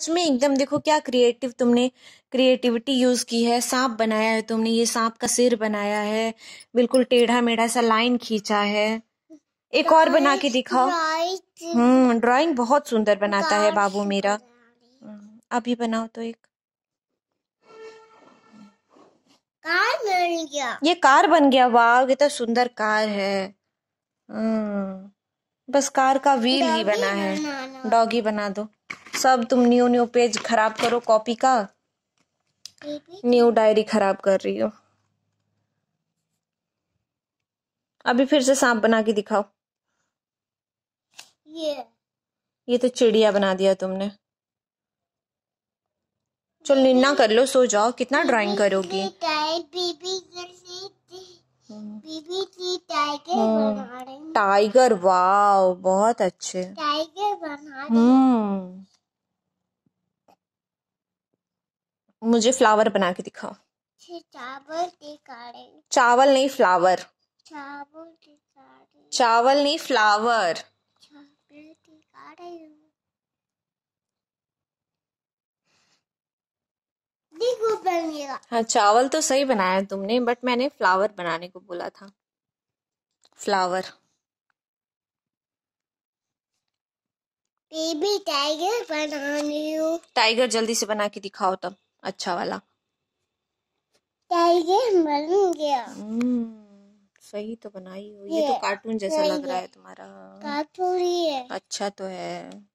सच में एकदम देखो क्या क्रिएटिव तुमने क्रिएटिविटी यूज की है सांप बनाया है तुमने ये सांप का सिर बनाया है बिल्कुल टेढ़ा मेढ़ा सा लाइन खींचा है एक और बना के दिखाओ हम्म ड्राइंग बहुत सुंदर बनाता है बाबू मेरा हम्म, अभी बनाओ तो एक कार बन गया ये कार बन गया वाह कितना तो सुंदर कार है हम्म, बस कार का व्हील ही बना है डॉगी बना दो सब तुम न्यू न्यू पेज खराब करो कॉपी का न्यू डायरी खराब कर रही हो अभी फिर से सांप बना के दिखाओ ये ये तो चिड़िया बना दिया तुमने चलो निन्ना कर लो सो जाओ कितना ड्राइंग करोगी हम्म। हम्म। टाइगर वाओ बहुत अच्छे टाइगर बना मुझे फ्लावर बना के दिखाओ चावल चावल नहीं फ्लावर चावल चावल नहीं फ्लावर हाँ चावल तो सही बनाया तुमने बट मैंने फ्लावर बनाने को बोला था फ्लावर बेबी टाइगर बना टाइगर जल्दी से बना के दिखाओ तब अच्छा वाला टाइगर बन गया सही तो बनाई हो ये, ये तो कार्टून जैसा लग रहा है तुम्हारा कार्टून ही है अच्छा तो है